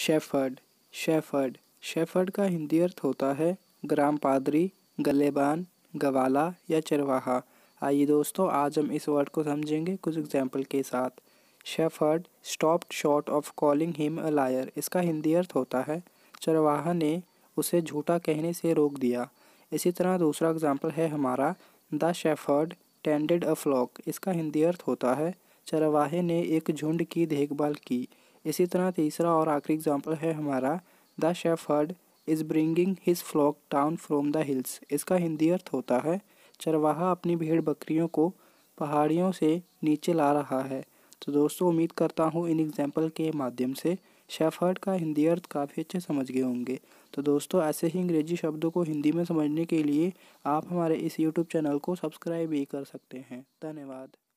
shepherd shepherd shepherd का हिंदी अर्थ होता है ग्राम पादरी गलेबान गवाला या चरवाहा आइए दोस्तों आज हम इस वर्ड को समझेंगे कुछ एग्जाम्पल के साथ shepherd stop short of calling him a liar इसका हिंदी अर्थ होता है चरवाहा ने उसे झूठा कहने से रोक दिया इसी तरह दूसरा एग्जाम्पल है हमारा the shepherd tended a flock इसका हिंदी अर्थ होता है चरवाहे ने एक झुंड की देखभाल की इसी तरह तीसरा और आखिरी एग्जाम्पल है हमारा the shepherd is bringing his flock down from the hills इसका हिंदी अर्थ होता है चरवाहा अपनी भीड़ बकरियों को पहाड़ियों से नीचे ला रहा है तो दोस्तों उम्मीद करता हूँ इन एग्जाम्पल के माध्यम से शेफर्ड का हिंदी अर्थ काफ़ी अच्छे समझ गए होंगे तो दोस्तों ऐसे ही अंग्रेजी शब्दों को हिंदी में समझने के लिए आप हमारे इस यूट्यूब चैनल को सब्सक्राइब भी कर सकते हैं धन्यवाद